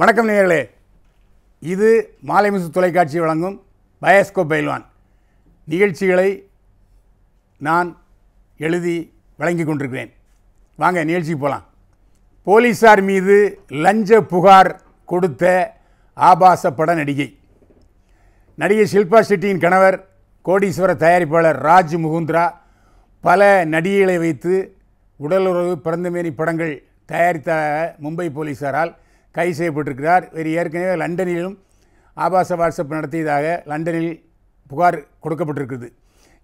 வணக்கம் நேயர்களே இது மாலைமிசு தொலைக்காட்சி வழங்கும் பயஸ்கோ பைல்வான் நிகழ்ச்சிகளை நான் எழுதி வழங்கி கொண்டிருக்கிறேன் வாங்க நிகழ்ச்சிக்கு போகலாம் போலீஸார் மீது லஞ்ச புகார் கொடுத்த ஆபாச பட நடிகை நடிகை ஷில்பா ஷெட்டியின் கணவர் கோடீஸ்வர தயாரிப்பாளர் ராஜ் முகுந்த்ரா பல நடிகைகளை வைத்து உடலுறவு பிறந்தமேனி படங்கள் தயாரித்த மும்பை போலீஸாரால் கைது செய்யப்பட்டிருக்கிறார் வேறு ஏற்கனவே லண்டனிலும் ஆபாச வாட்ஸ்அப் நடத்தியதாக லண்டனில் புகார் கொடுக்கப்பட்டிருக்கிறது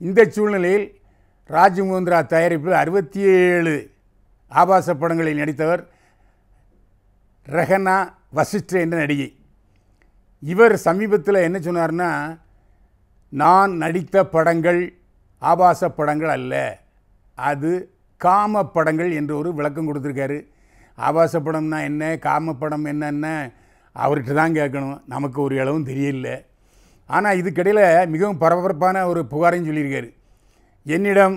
இந்த சூழ்நிலையில் ராஜ் தயாரிப்பில் அறுபத்தி ஏழு ஆபாச படங்களில் நடித்தவர் ரெஹனா வசிஷ்ட என்ற நடிகை இவர் சமீபத்தில் என்ன சொன்னார்னா நான் நடித்த படங்கள் ஆபாச படங்கள் அல்ல அது காம படங்கள் என்று ஒரு விளக்கம் கொடுத்துருக்காரு ஆபாச படம்னா என்ன காம படம் என்னென்ன அவர்கிட்ட தான் கேட்கணும் நமக்கு ஒரு அளவும் தெரியல ஆனால் இதுக்கிடையில் மிகவும் பரபரப்பான ஒரு புகாரையும் சொல்லியிருக்காரு என்னிடம்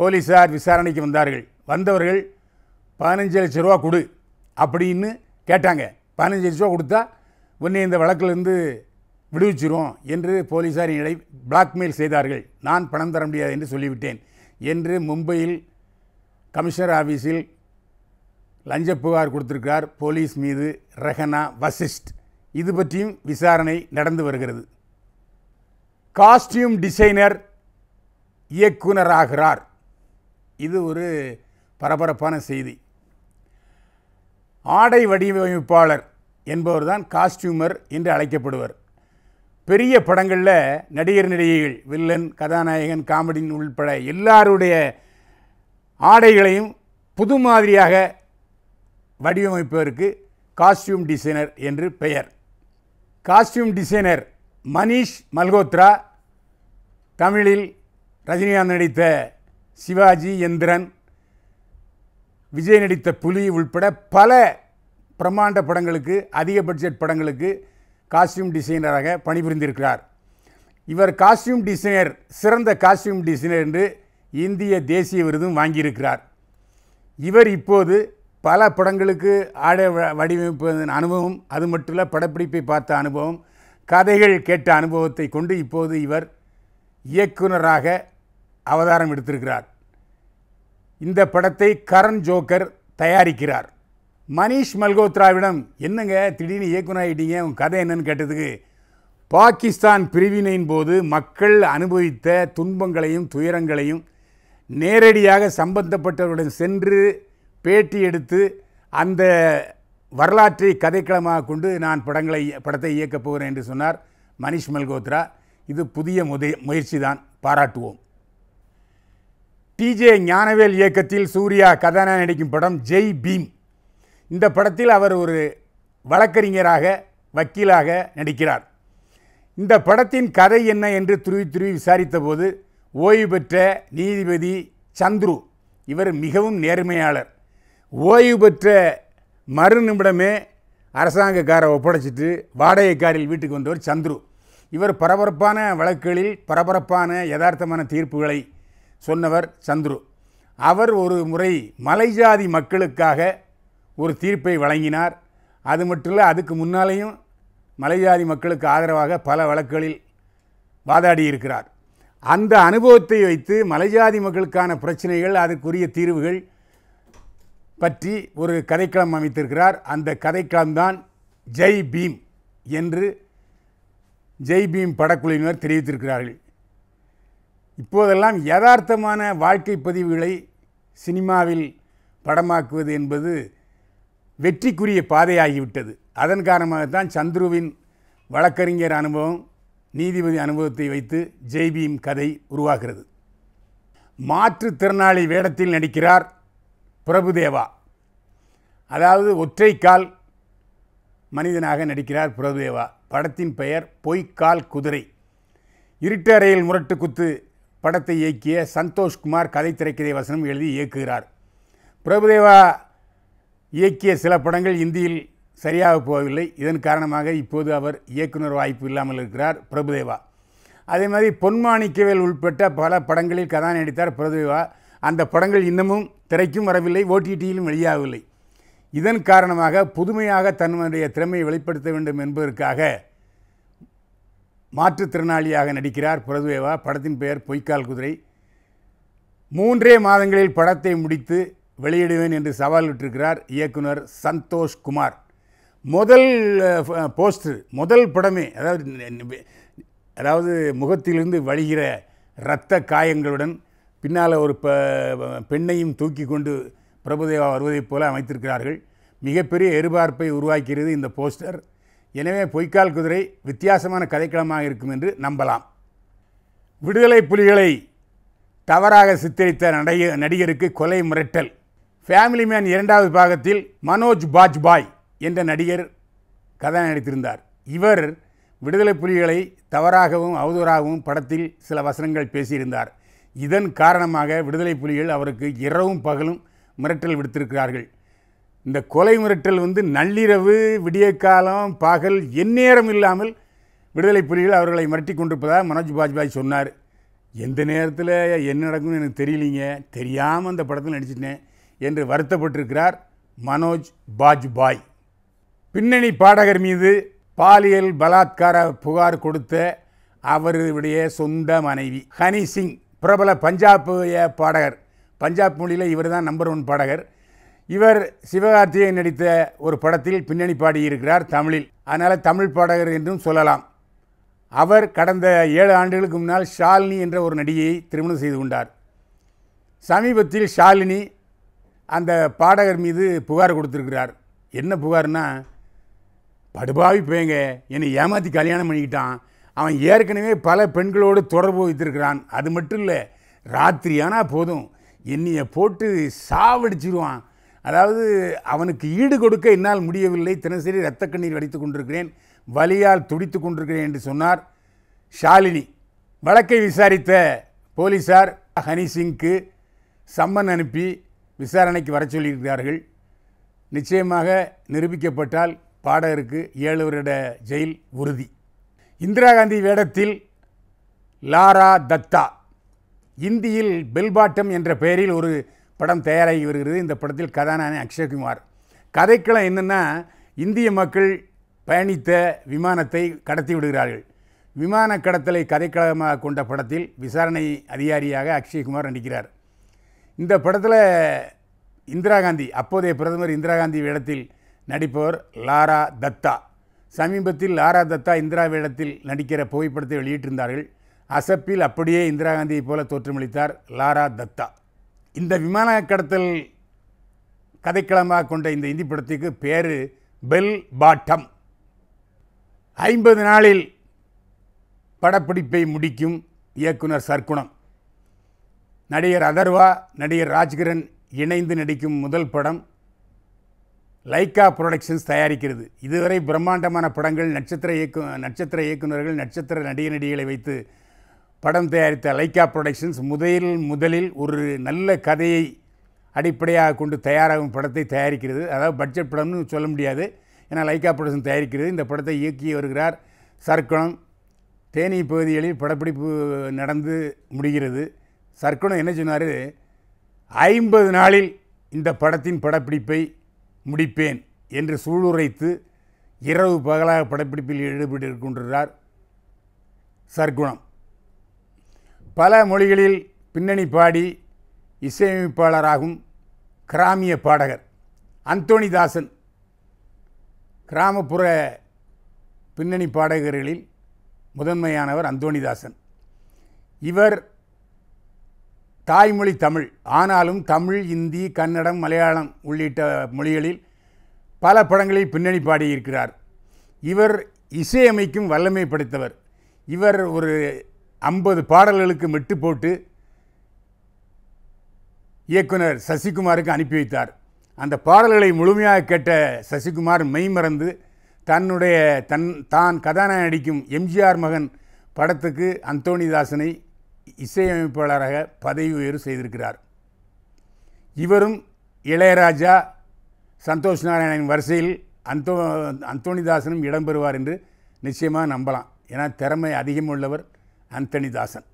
போலீஸார் விசாரணைக்கு வந்தார்கள் வந்தவர்கள் பதினஞ்சு லட்ச ரூபா கொடு அப்படின்னு கேட்டாங்க பதினஞ்சு லட்ச ரூபா கொடுத்தா உன்னை இந்த வழக்கிலிருந்து விடுவிச்சிருவோம் என்று போலீஸார் என்னை பிளாக்மெயில் செய்தார்கள் நான் பணம் தர முடியாது என்று சொல்லிவிட்டேன் என்று மும்பையில் கமிஷனர் ஆஃபீஸில் லஞ்ச புகார் கொடுத்திருக்கிறார் போலீஸ் மீது ரெஹனா வசிஷ்ட் இது பற்றியும் விசாரணை நடந்து வருகிறது காஸ்டியூம் டிசைனர் இயக்குனராகிறார் இது ஒரு பரபரப்பான செய்தி ஆடை வடிவமைப்பாளர் என்பவர் தான் காஸ்டியூமர் என்று அழைக்கப்படுவர் பெரிய படங்களில் நடிகர் நடிகைகள் வில்லன் கதாநாயகன் காமெடியின் உள்பட எல்லாருடைய ஆடைகளையும் புது மாதிரியாக வடிவமைப்பவருக்கு காஸ்டியூம் டிசைனர் என்று பெயர் காஸ்டியூம் டிசைனர் மனீஷ் மல்கோத்ரா தமிழில் ரஜினிகாந்த் நடித்த சிவாஜி எந்திரன் விஜய் நடித்த புலி உள்பட பல பிரம்மாண்ட படங்களுக்கு அதிக பட்ஜெட் படங்களுக்கு காஸ்டியூம் டிசைனராக பணிபுரிந்திருக்கிறார் இவர் காஸ்டியூம் டிசைனர் சிறந்த காஸ்டியூம் டிசைனர் என்று இந்திய தேசிய விருதும் வாங்கியிருக்கிறார் இவர் இப்போது பல படங்களுக்கு ஆடை வடிவமைப்பு அனுபவம் அது மட்டும் இல்லை படப்பிடிப்பை பார்த்த அனுபவம் கதைகள் கேட்ட அனுபவத்தை கொண்டு இப்போது இவர் இயக்குனராக அவதாரம் எடுத்திருக்கிறார் இந்த படத்தை கரண் ஜோக்கர் தயாரிக்கிறார் மணிஷ் மல்கோத்ராவிடம் என்னங்க திடீர்னு இயக்குனர் ஆகிட்டீங்க உங்கள் கதை என்னன்னு கேட்டதுக்கு பாகிஸ்தான் பிரிவினையின் போது மக்கள் அனுபவித்த துன்பங்களையும் துயரங்களையும் நேரடியாக சம்பந்தப்பட்டவருடன் சென்று பேட்டி எடுத்து அந்த வரலாற்றை கதைக்களமாக கொண்டு நான் படங்களை படத்தை இயக்கப் போகிறேன் என்று சொன்னார் மனிஷ் மல்கோத்ரா இது புதிய முதை முயற்சி தான் பாராட்டுவோம் டிஜே ஞானவேல் இயக்கத்தில் சூர்யா கதாநாயகன் நடிக்கும் படம் ஜெய் பீம் இந்த படத்தில் அவர் ஒரு வழக்கறிஞராக வக்கீலாக நடிக்கிறார் இந்த படத்தின் கதை என்ன என்று துருவி துருவி விசாரித்தபோது ஓய்வு பெற்ற நீதிபதி சந்துரு இவர் மிகவும் நேர்மையாளர் ஓய்வு பெற்ற மறு நிமிடமே அரசாங்கக்காரை ஒப்படைச்சிட்டு வாடகைக்காரில் வீட்டுக்கு வந்தவர் சந்துரு இவர் பரபரப்பான வழக்குகளில் பரபரப்பான யதார்த்தமான தீர்ப்புகளை சொன்னவர் சந்துரு அவர் ஒரு முறை மலைஜாதி மக்களுக்காக ஒரு தீர்ப்பை வழங்கினார் அது மட்டும் இல்லை அதுக்கு முன்னாலேயும் மலைஜாதி மக்களுக்கு ஆதரவாக பல வழக்குகளில் வாதாடி இருக்கிறார் அந்த அனுபவத்தை வைத்து மலைஜாதி மக்களுக்கான பிரச்சனைகள் அதற்குரிய தீர்வுகள் பற்றி ஒரு கதைக்களம் அமைத்திருக்கிறார் அந்த கதைக்களம்தான் ஜெய் பீம் என்று ஜெய் பீம் படக்குழுவினர் தெரிவித்திருக்கிறார்கள் இப்போதெல்லாம் யதார்த்தமான வாழ்க்கை பதிவுகளை சினிமாவில் படமாக்குவது என்பது வெற்றிக்குரிய பாதையாகிவிட்டது அதன் காரணமாகத்தான் சந்துருவின் வழக்கறிஞர் அனுபவம் நீதிபதி அனுபவத்தை வைத்து ஜெய்பீம் கதை உருவாகிறது மாற்றுத்திறனாளி வேடத்தில் நடிக்கிறார் பிரபுதேவா அதாவது ஒற்றைக்கால் மனிதனாக நடிக்கிறார் பிரபுதேவா படத்தின் பெயர் பொய்க்கால் குதிரை இருட்டு அறையில் முரட்டு குத்து படத்தை இயக்கிய சந்தோஷ்குமார் கதை திரைக்கதை வசனம் எழுதி இயக்குகிறார் பிரபுதேவா இயக்கிய சில படங்கள் இந்தியில் சரியாக போகவில்லை இதன் காரணமாக இப்போது அவர் இயக்குனர் வாய்ப்பு இல்லாமல் இருக்கிறார் பிரபுதேவா அதே மாதிரி பொன்மாணிக்கவேல் உள்பட்ட பல படங்களில் கதாநடித்தார் பிரபுதேவா அந்த படங்கள் இன்னமும் திரைக்கும் வரவில்லை ஓடிடியிலும் வெளியாகவில்லை இதன் காரணமாக புதுமையாக தன்னுடைய திறமையை வெளிப்படுத்த வேண்டும் என்பதற்காக மாற்றுத்திறனாளியாக நடிக்கிறார் பிரதுவேவா படத்தின் பெயர் பொய்க்கால் குதிரை மூன்றே மாதங்களில் படத்தை முடித்து வெளியிடுவேன் என்று சவால் விட்டிருக்கிறார் இயக்குனர் சந்தோஷ் குமார் முதல் போஸ்டர் முதல் படமே அதாவது அதாவது முகத்திலிருந்து வழிகிற இரத்த காயங்களுடன் பின்னால் ஒரு பெண்ணையும் தூக்கி கொண்டு பிரபுதேவா வருவதைப் போல அமைத்திருக்கிறார்கள் மிகப்பெரிய எதிர்பார்ப்பை உருவாக்கிறது இந்த போஸ்டர் எனவே பொய்க்கால் குதிரை வித்தியாசமான கதைக்களமாக இருக்கும் என்று நம்பலாம் விடுதலை புலிகளை தவறாக சித்தரித்த நடிக நடிகருக்கு கொலை மிரட்டல் ஃபேமிலி மேன் இரண்டாவது பாகத்தில் மனோஜ் பாஜ்பாய் என்ற நடிகர் கதை நடித்திருந்தார் இவர் விடுதலை புலிகளை தவறாகவும் அவதூறாகவும் படத்தில் சில வசனங்கள் பேசியிருந்தார் இதன் காரணமாக விடுதலை புலிகள் அவருக்கு இரவும் பகலும் மிரட்டல் விடுத்திருக்கிறார்கள் இந்த கொலை மிரட்டல் வந்து நள்ளிரவு விடிய காலம் பகல் எந்நேரம் இல்லாமல் விடுதலை புலிகள் அவர்களை மிரட்டி கொண்டிருப்பதாக மனோஜ் பாஜ்பாய் சொன்னார் எந்த நேரத்தில் என்ன நடக்கும்னு எனக்கு தெரியலீங்க தெரியாமல் அந்த படத்தில் நடிச்சிட்டேன் என்று வருத்தப்பட்டிருக்கிறார் மனோஜ் பாஜ்பாய் பின்னணி பாடகர் மீது பாலியல் பலாத்கார புகார் கொடுத்த அவருடைய சொந்த மனைவி ஹனி சிங் பிரபல பஞ்சாப் பாடகர் பஞ்சாப் மொழியில் இவர் தான் நம்பர் ஒன் பாடகர் இவர் சிவகார்த்திகேயன் நடித்த ஒரு படத்தில் பின்னணி பாடியிருக்கிறார் தமிழில் அதனால் தமிழ் பாடகர் என்றும் சொல்லலாம் அவர் கடந்த ஏழு ஆண்டுகளுக்கு முன்னால் ஷாலினி என்ற ஒரு நடிகையை திருமணம் செய்து கொண்டார் சமீபத்தில் ஷாலினி அந்த பாடகர் மீது புகார் கொடுத்துருக்கிறார் என்ன புகார்னா படுபாவி போயங்க என்னை ஏமாற்றி கல்யாணம் பண்ணிக்கிட்டான் அவன் ஏற்கனவே பல பெண்களோடு தொடர்பு வைத்திருக்கிறான் அது மட்டும் இல்லை ராத்திரி ஆனால் போதும் என்னைய போட்டு சாவடிச்சிருவான் அதாவது அவனுக்கு ஈடு கொடுக்க என்னால் முடியவில்லை தினசரி இரத்த கண்ணீர் வடித்து கொண்டிருக்கிறேன் வலியால் துடித்து கொண்டிருக்கிறேன் என்று சொன்னார் ஷாலினி வழக்கை விசாரித்த போலீஸார் ஹனி சிங்க்கு சம்மன் அனுப்பி விசாரணைக்கு வர சொல்லியிருக்கிறார்கள் நிச்சயமாக நிரூபிக்கப்பட்டால் பாடகருக்கு ஏழு வருட ஜெயில் உறுதி இந்திரா காந்தி வேடத்தில் லாரா தத்தா இந்தியில் பெல்பாட்டம் என்ற பெயரில் ஒரு படம் தயாராகி வருகிறது இந்த படத்தில் கதாநாயகன் அக்ஷய்குமார் கதைக்களம் என்னென்னா இந்திய மக்கள் பயணித்த விமானத்தை கடத்தி விடுகிறார்கள் விமான கடத்தலை கதைக்களமாக கொண்ட படத்தில் விசாரணை அதிகாரியாக அக்ஷய்குமார் நடிக்கிறார் இந்த படத்தில் இந்திரா காந்தி அப்போதைய பிரதமர் இந்திரா காந்தி வேடத்தில் நடிப்பவர் லாரா தத்தா சமீபத்தில் ஆரா தத்தா இந்திரா வேடத்தில் நடிக்கிற புகைப்படத்தை வெளியிட்டிருந்தார்கள் அசப்பில் அப்படியே இந்திரா காந்தியை போல தோற்றமளித்தார் லாரா தத்தா இந்த விமான கடத்தல் கதைக்களமாக கொண்ட இந்த இந்தி படத்துக்கு பேர் பெல் பாட்டம் ஐம்பது நாளில் படப்பிடிப்பை முடிக்கும் இயக்குனர் சர்க்குணம் நடிகர் அதர்வா நடிகர் ராஜ்கிரண் இணைந்து நடிக்கும் முதல் படம் லைக்கா ப்ரொடக்ஷன்ஸ் தயாரிக்கிறது இதுவரை பிரம்மாண்டமான படங்கள் நட்சத்திர இயக்கு நட்சத்திர இயக்குநர்கள் நட்சத்திர நடிக நடிகளை வைத்து படம் தயாரித்த லைக்கா ப்ரொடக்ஷன்ஸ் முதலில் முதலில் ஒரு நல்ல கதையை அடிப்படையாக கொண்டு தயாராகும் படத்தை தயாரிக்கிறது அதாவது பட்ஜெட் படம்னு சொல்ல முடியாது ஏன்னா லைக்கா ப்ரொடக்ஷன் தயாரிக்கிறது இந்த படத்தை இயக்கி வருகிறார் சர்க்கணம் தேனி பகுதிகளில் படப்பிடிப்பு நடந்து முடிகிறது சர்க்கணம் என்ன சொன்னார் ஐம்பது நாளில் இந்த படத்தின் படப்பிடிப்பை முடிப்பேன் என்று சூளுரைத்து இரவு பகலாக படப்பிடிப்பில் ஈடுபட்டிருக்கின்றார் சர்க்குணம் பல மொழிகளில் பின்னணி பாடி இசையமைப்பாளராகும் கிராமிய பாடகர் அந்தோணிதாசன் கிராமப்புற பின்னணி பாடகர்களில் முதன்மையானவர் அந்தோணிதாசன் இவர் தாய்மொழி தமிழ் ஆனாலும் தமிழ் இந்தி கன்னடம் மலையாளம் உள்ளிட்ட மொழிகளில் பல படங்களில் பின்னணி பாடியிருக்கிறார் இவர் இசையமைக்கும் வல்லமை படைத்தவர் இவர் ஒரு ஐம்பது பாடல்களுக்கு மெட்டு போட்டு இயக்குனர் சசிகுமாருக்கு அனுப்பி வைத்தார் அந்த பாடல்களை முழுமையாக கேட்ட சசிகுமார் மெய்மறந்து தன்னுடைய தன் தான் கதாநாயகம் நடிக்கும் எம்ஜிஆர் மகன் படத்துக்கு அந்தோணிதாசனை இசையமைப்பாளராக பதவி உயர்வு செய்திருக்கிறார் இவரும் இளையராஜா சந்தோஷ் நாராயணன் வரிசையில் அந்தோ அந்தோணிதாசனும் இடம்பெறுவார் என்று நிச்சயமாக நம்பலாம் ஏன்னா திறமை அதிகம் உள்ளவர் அந்தனிதாசன்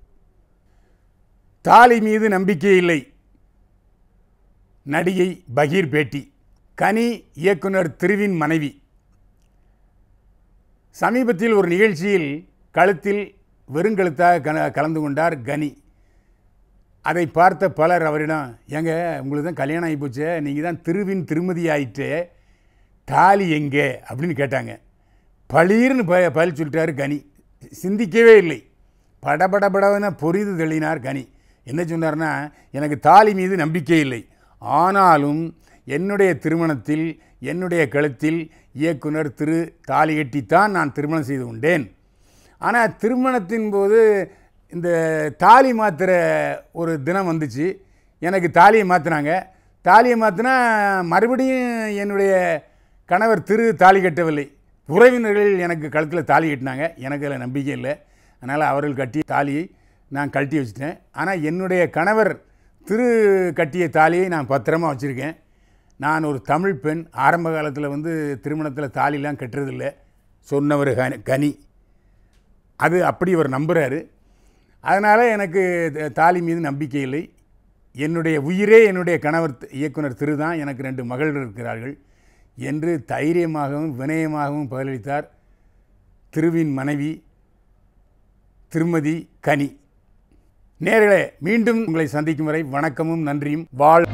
தாலி மீது நம்பிக்கை இல்லை நடிகை பகீர் பேட்டி கனி இயக்குனர் திருவின் மனைவி சமீபத்தில் ஒரு நிகழ்ச்சியில் கழுத்தில் வெறுங்கழுத்தாக கல கலந்து கொண்டார் கனி அதை பார்த்த பலர் அவரிடம் ஏங்க உங்களுக்கு தான் கல்யாணம் ஆகி போச்சு நீங்கள் தான் திருவின் திருமதி ஆயிட்டு தாலி எங்கே அப்படின்னு கேட்டாங்க பளிர்னு ப பதில் சொல்லிட்டார் கனி சிந்திக்கவே இல்லை படபடபடவன பொரிது தெளினார் கனி என்ன சொன்னார்னா எனக்கு தாலி மீது நம்பிக்கை இல்லை ஆனாலும் என்னுடைய திருமணத்தில் என்னுடைய கழுத்தில் இயக்குனர் திரு தாலி கட்டித்தான் நான் திருமணம் செய்து கொண்டேன் ஆனால் திருமணத்தின் போது இந்த தாலி மாற்றுற ஒரு தினம் வந்துச்சு எனக்கு தாலியை மாற்றினாங்க தாலியை மாற்றினா மறுபடியும் என்னுடைய கணவர் திரு தாலி கட்டவில்லை உறவினர்கள் எனக்கு கழுத்தில் தாலி கட்டினாங்க எனக்கு அதில் நம்பிக்கை இல்லை அதனால் அவர்கள் கட்டிய தாலியை நான் கழட்டி வச்சுட்டேன் ஆனால் என்னுடைய கணவர் திரு கட்டிய தாலியை நான் பத்திரமாக வச்சுருக்கேன் நான் ஒரு தமிழ் பெண் ஆரம்ப காலத்தில் வந்து திருமணத்தில் தாலிலாம் கட்டுறதில்லை சொன்னவர் கனி அது அப்படி இவர் நம்புகிறாரு அதனால் எனக்கு தாலி மீது நம்பிக்கை இல்லை என்னுடைய உயிரே என்னுடைய கணவர் இயக்குனர் திரு தான் எனக்கு ரெண்டு மகள்கள் இருக்கிறார்கள் என்று தைரியமாகவும் வினயமாகவும் பதிலளித்தார் திருவின் மனைவி திருமதி கனி நேர்களே மீண்டும் உங்களை சந்திக்கும் வரை வணக்கமும் நன்றியும் வாழ்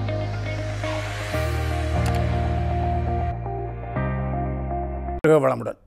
வளமுடன்